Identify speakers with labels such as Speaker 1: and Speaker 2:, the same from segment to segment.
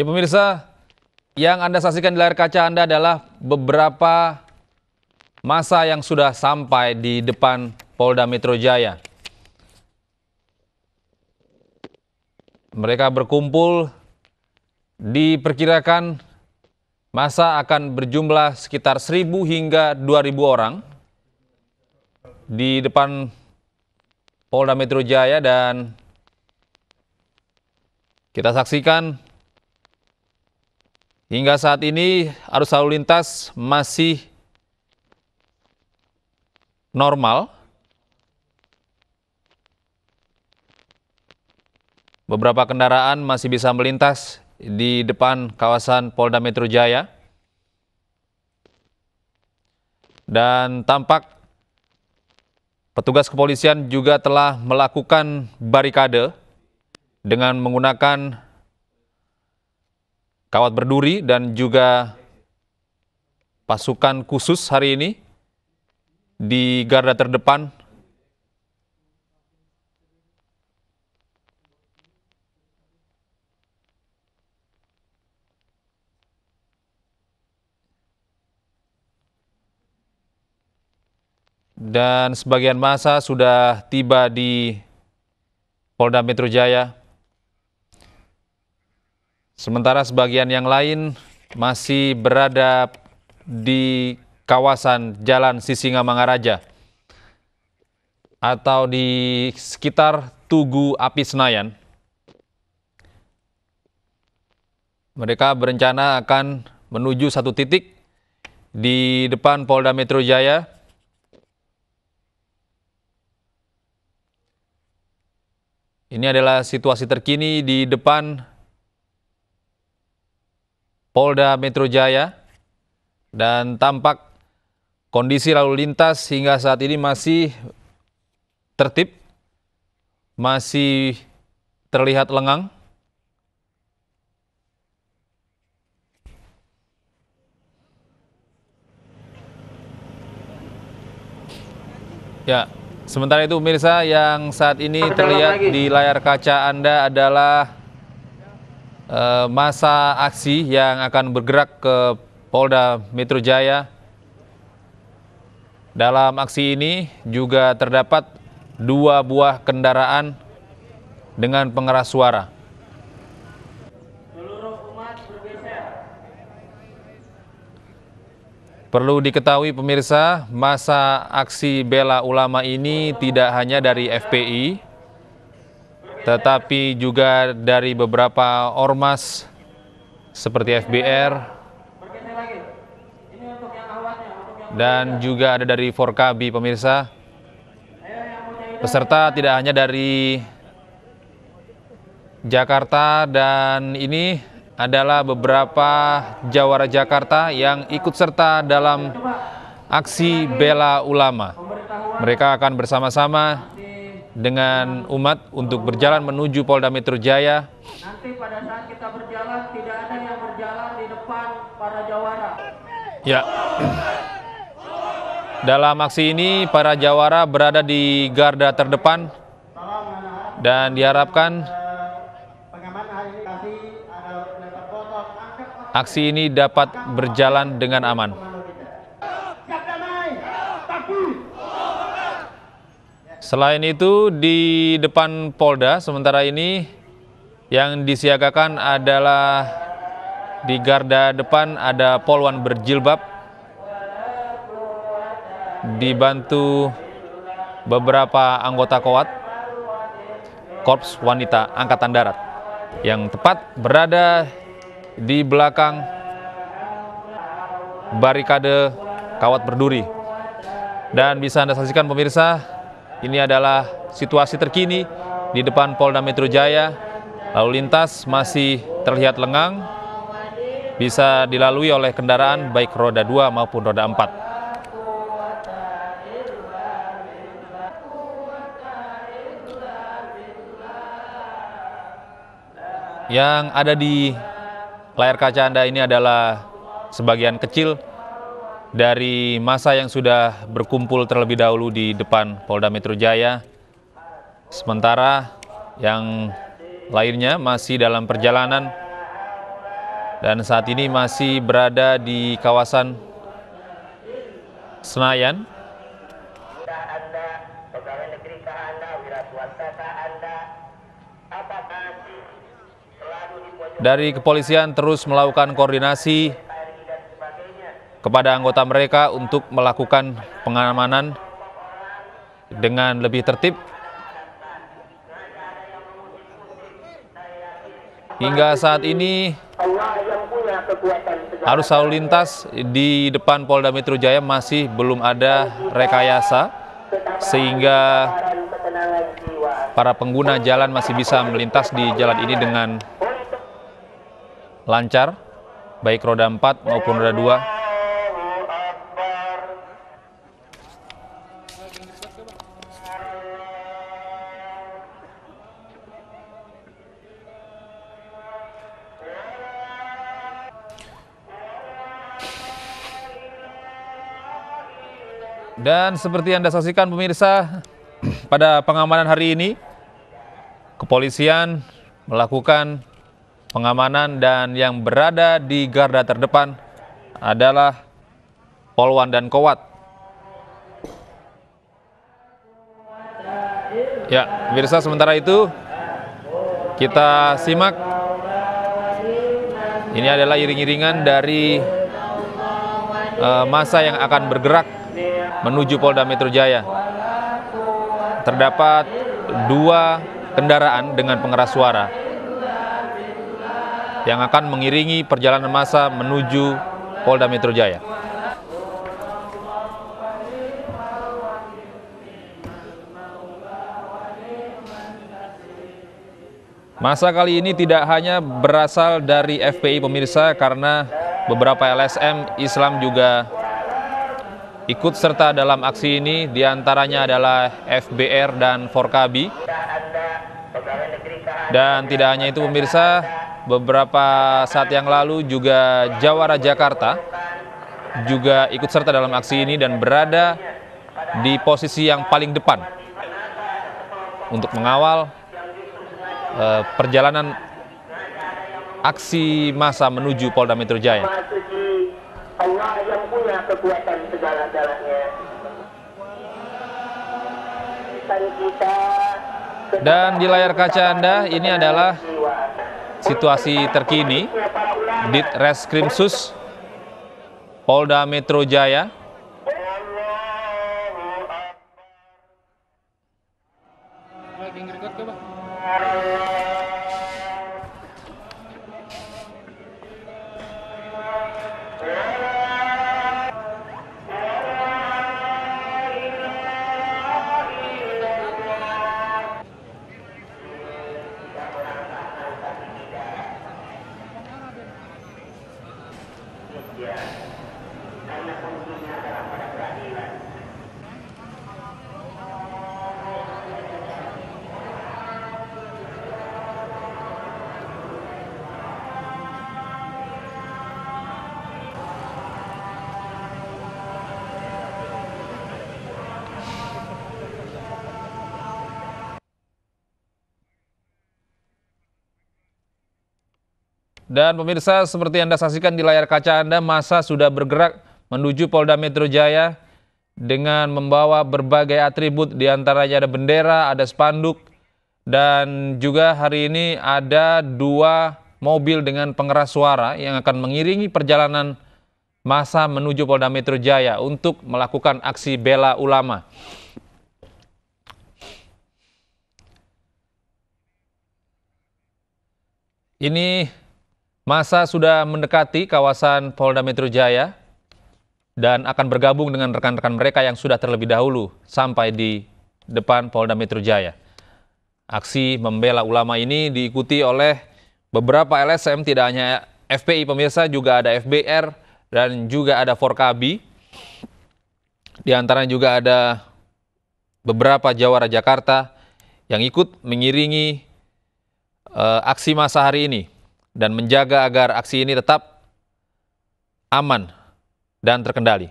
Speaker 1: Ya pemirsa, yang Anda saksikan di layar kaca Anda adalah beberapa masa yang sudah sampai di depan Polda Metro Jaya. Mereka berkumpul, diperkirakan masa akan berjumlah sekitar 1.000 hingga 2.000 orang di depan Polda Metro Jaya dan kita saksikan Hingga saat ini arus lalu lintas masih normal. Beberapa kendaraan masih bisa melintas di depan kawasan Polda Metro Jaya. Dan tampak petugas kepolisian juga telah melakukan barikade dengan menggunakan kawat berduri dan juga pasukan khusus hari ini di garda terdepan dan sebagian masa sudah tiba di Polda Metro Jaya. Sementara sebagian yang lain masih berada di kawasan Jalan Sisinga Mangaraja atau di sekitar Tugu Api Senayan. Mereka berencana akan menuju satu titik di depan Polda Metro Jaya. Ini adalah situasi terkini di depan Polda Metro Jaya dan tampak kondisi lalu lintas hingga saat ini masih tertib, masih terlihat lengang. Ya, sementara itu pemirsa yang saat ini terlihat di layar kaca Anda adalah Eh, masa aksi yang akan bergerak ke Polda Metro Jaya. Dalam aksi ini juga terdapat dua buah kendaraan dengan pengeras suara. Perlu diketahui pemirsa, masa aksi bela ulama ini tidak hanya dari FPI, tetapi juga dari beberapa ormas seperti FBR dan juga ada dari Forkabi pemirsa. Peserta tidak hanya dari Jakarta dan ini adalah beberapa jawara Jakarta yang ikut serta dalam aksi bela ulama. Mereka akan bersama-sama dengan umat untuk berjalan menuju Polda Metro Jaya. Nanti pada saat kita berjalan tidak ada yang berjalan di depan para jawara. Ya. Dalam aksi ini para jawara berada di garda terdepan dan diharapkan aksi ini dapat berjalan dengan aman. Selain itu di depan Polda sementara ini yang disiagakan adalah di garda depan ada polwan berjilbab dibantu beberapa anggota kowat Korps Wanita Angkatan Darat yang tepat berada di belakang barikade kawat berduri. Dan bisa Anda saksikan pemirsa ini adalah situasi terkini di depan Polda Metro Jaya. Lalu lintas masih terlihat lengang, bisa dilalui oleh kendaraan baik roda 2 maupun roda 4. Yang ada di layar kaca Anda ini adalah sebagian kecil dari masa yang sudah berkumpul terlebih dahulu di depan Polda Metro Jaya. Sementara yang lainnya masih dalam perjalanan dan saat ini masih berada di kawasan Senayan. Dari kepolisian terus melakukan koordinasi kepada anggota mereka untuk melakukan pengamanan dengan lebih tertib Hingga saat ini arus lalu lintas di depan Polda Metro Jaya masih belum ada rekayasa sehingga para pengguna jalan masih bisa melintas di jalan ini dengan lancar baik roda 4 maupun roda 2 Dan seperti Anda saksikan pemirsa, pada pengamanan hari ini, kepolisian melakukan pengamanan dan yang berada di garda terdepan adalah Polwan dan Kowat. Ya, pemirsa sementara itu kita simak ini adalah iring-iringan dari uh, masa yang akan bergerak menuju Polda Metro Jaya. Terdapat dua kendaraan dengan pengeras suara yang akan mengiringi perjalanan massa menuju Polda Metro Jaya. Masa kali ini tidak hanya berasal dari FPI pemirsa karena beberapa LSM Islam juga Ikut serta dalam aksi ini diantaranya adalah FBR dan Forkabi. Dan tidak hanya itu pemirsa, beberapa saat yang lalu juga Jawara Jakarta juga ikut serta dalam aksi ini dan berada di posisi yang paling depan untuk mengawal eh, perjalanan aksi massa menuju Polda Metro Jaya. Allah yang punya kekuatan segala-galanya dan di layar kaca Anda ini adalah situasi terkini di Reskrimsus Polda Metro Jaya kemudian karena kuncinya adalah pada peradilan. Dan pemirsa, seperti Anda saksikan di layar kaca Anda, masa sudah bergerak menuju Polda Metro Jaya dengan membawa berbagai atribut, diantaranya ada bendera, ada spanduk, dan juga hari ini ada dua mobil dengan pengeras suara yang akan mengiringi perjalanan masa menuju Polda Metro Jaya untuk melakukan aksi bela ulama. Ini Masa sudah mendekati kawasan Polda Metro Jaya dan akan bergabung dengan rekan-rekan mereka yang sudah terlebih dahulu sampai di depan Polda Metro Jaya. Aksi membela ulama ini diikuti oleh beberapa LSM, tidak hanya FPI pemirsa, juga ada FBR dan juga ada Forkabi. Di antara juga ada beberapa jawara Jakarta yang ikut mengiringi uh, aksi masa hari ini dan menjaga agar aksi ini tetap aman dan terkendali.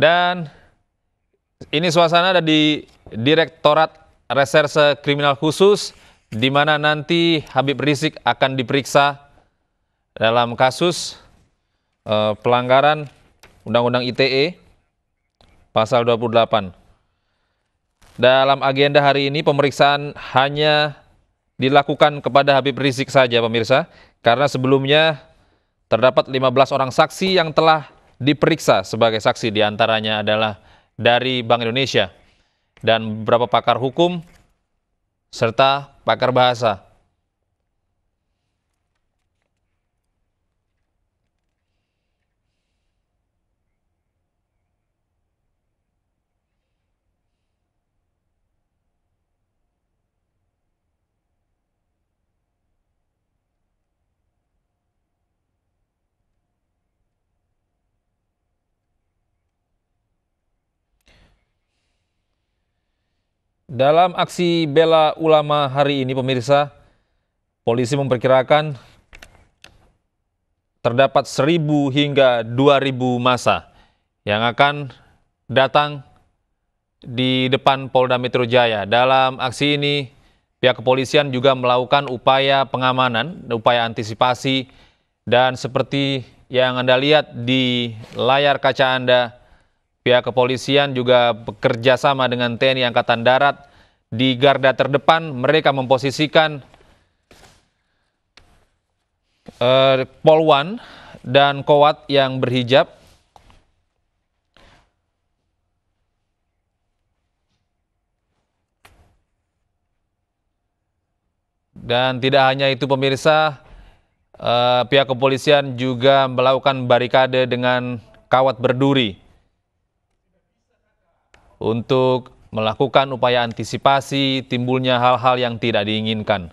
Speaker 1: Dan ini suasana ada di Direktorat Reserse Kriminal Khusus di mana nanti Habib Rizik akan diperiksa dalam kasus eh, pelanggaran Undang-Undang ITE pasal 28. Dalam agenda hari ini pemeriksaan hanya dilakukan kepada Habib Rizik saja pemirsa karena sebelumnya terdapat 15 orang saksi yang telah diperiksa sebagai saksi diantaranya adalah dari Bank Indonesia dan beberapa pakar hukum serta pakar bahasa. Dalam aksi bela ulama hari ini, pemirsa, polisi memperkirakan terdapat 1.000 hingga 2.000 masa yang akan datang di depan Polda Metro Jaya. Dalam aksi ini, pihak kepolisian juga melakukan upaya pengamanan, upaya antisipasi, dan seperti yang Anda lihat di layar kaca Anda, Pihak kepolisian juga bekerja sama dengan TNI Angkatan Darat di garda terdepan. Mereka memposisikan uh, eh, Polwan dan Kowat yang berhijab. Dan tidak hanya itu pemirsa, eh, pihak kepolisian juga melakukan barikade dengan kawat berduri untuk melakukan upaya antisipasi timbulnya hal-hal yang tidak diinginkan.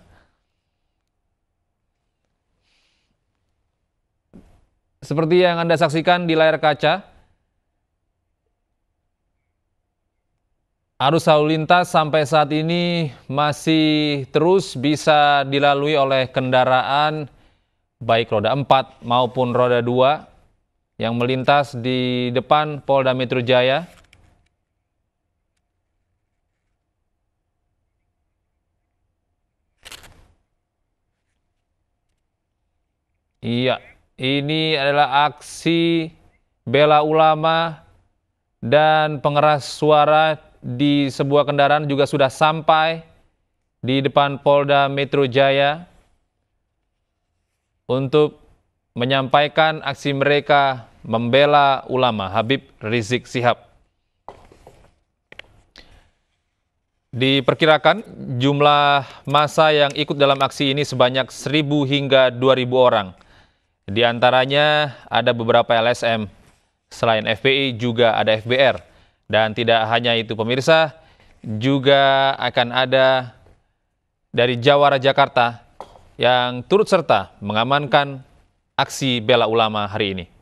Speaker 1: Seperti yang Anda saksikan di layar kaca, arus lalu lintas sampai saat ini masih terus bisa dilalui oleh kendaraan baik roda 4 maupun roda 2 yang melintas di depan Polda Metro Jaya. Iya, ini adalah aksi bela ulama dan pengeras suara di sebuah kendaraan juga sudah sampai di depan Polda Metro Jaya untuk menyampaikan aksi mereka membela ulama Habib Rizik Sihab. Diperkirakan jumlah massa yang ikut dalam aksi ini sebanyak 1.000 hingga 2.000 orang. Di antaranya ada beberapa LSM. Selain FPI juga ada FBR. Dan tidak hanya itu pemirsa, juga akan ada dari Jawara Jakarta yang turut serta mengamankan aksi bela ulama hari ini.